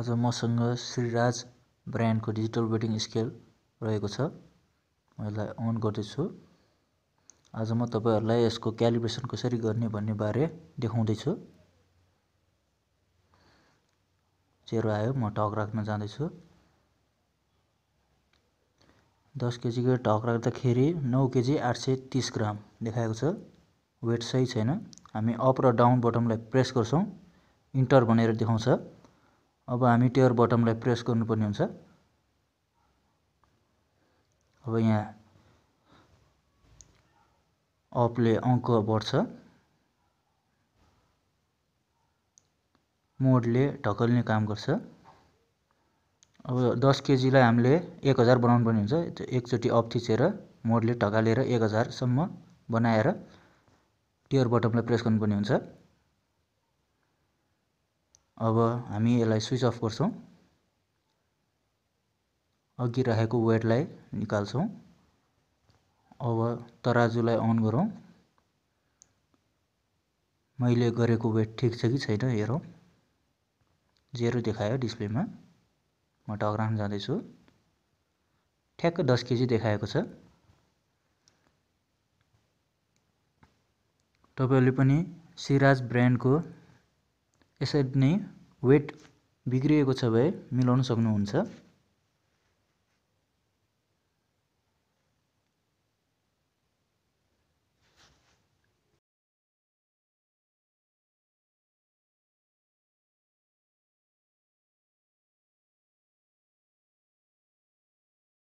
आज मसँग श्रीराज ब्रान्डको डिजिटल वेटिङ स्केल रहेको छ म यसलाई अन गर्दैछु आज म तपाईँहरूलाई यसको क्यालिब्रेसन कसरी गर्ने भन्ने बारे देखाउँदैछु जेरो आयो म टक राख्न जाँदैछु दस केजीको टक राख्दाखेरि नौ केजी आठ सय तिस ग्राम देखाएको छ वेट सही छैन हामी अप र डाउन बटमलाई प्रेस गर्छौँ इन्टर भनेर देखाउँछ अब हामी टेयर बटमलाई प्रेस गर्नुपर्ने हुन्छ अब यहाँ अपले अङ्क बढ्छ मोडले ढकल्ने काम गर्छ अब दस केजीलाई हामीले एक हजार बनाउनु पर्ने हुन्छ एकचोटि अप थिचेर मोडले ढकालेर एक हजारसम्म बनाएर टेयर बटमलाई प्रेस गर्नुपर्ने हुन्छ अब हामी यसलाई स्विच अफ गर्छौँ अघि राखेको वेटलाई निकाल्छौँ अब तराजुलाई अन गरौँ मैले गरेको वेट ठिक छ कि छैन हेरौँ जेरो देखायो डिस्प्लेमा म टक्रान जाँदैछु ठ्याक्क दस केजी देखाएको छ तपाईँहरूले पनि सिराज ब्रान्डको यसरी नै वेट बिग्रिएको छ भए मिलाउन सक्नुहुन्छ